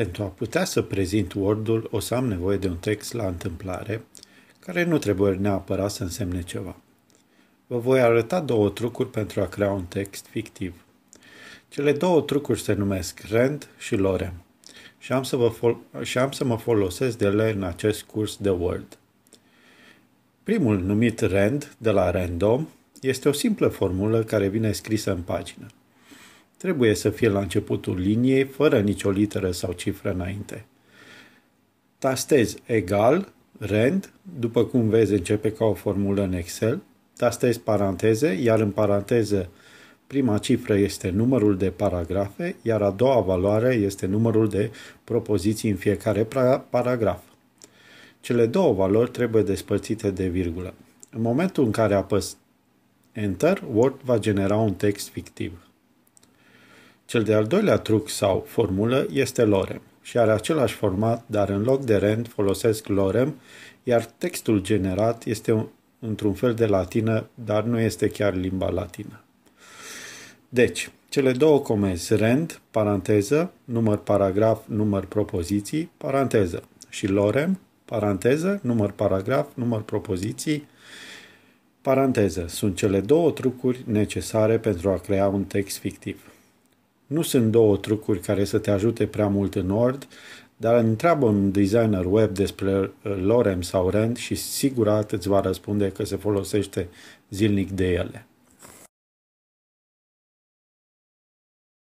Pentru a putea să prezint Word-ul, o să am nevoie de un text la întâmplare, care nu trebuie neapărat să însemne ceva. Vă voi arăta două trucuri pentru a crea un text fictiv. Cele două trucuri se numesc Rand și Lorem și am, să vă fol- și am să mă folosesc de ele în acest curs de Word. Primul, numit Rand, de la Random, este o simplă formulă care vine scrisă în pagină trebuie să fie la începutul liniei, fără nicio literă sau cifră înainte. Tastez egal, rand, după cum vezi începe ca o formulă în Excel, tastez paranteze, iar în paranteză prima cifră este numărul de paragrafe, iar a doua valoare este numărul de propoziții în fiecare paragraf. Cele două valori trebuie despărțite de virgulă. În momentul în care apăs Enter, Word va genera un text fictiv. Cel de-al doilea truc sau formulă este lorem și are același format, dar în loc de rend folosesc lorem, iar textul generat este într-un fel de latină, dar nu este chiar limba latină. Deci, cele două comenzi, rend, paranteză, număr paragraf, număr propoziții, paranteză, și lorem, paranteză, număr paragraf, număr propoziții, paranteză, sunt cele două trucuri necesare pentru a crea un text fictiv. Nu sunt două trucuri care să te ajute prea mult în Nord, dar întreabă un designer web despre lorem sau rand și sigurat îți va răspunde că se folosește zilnic de ele.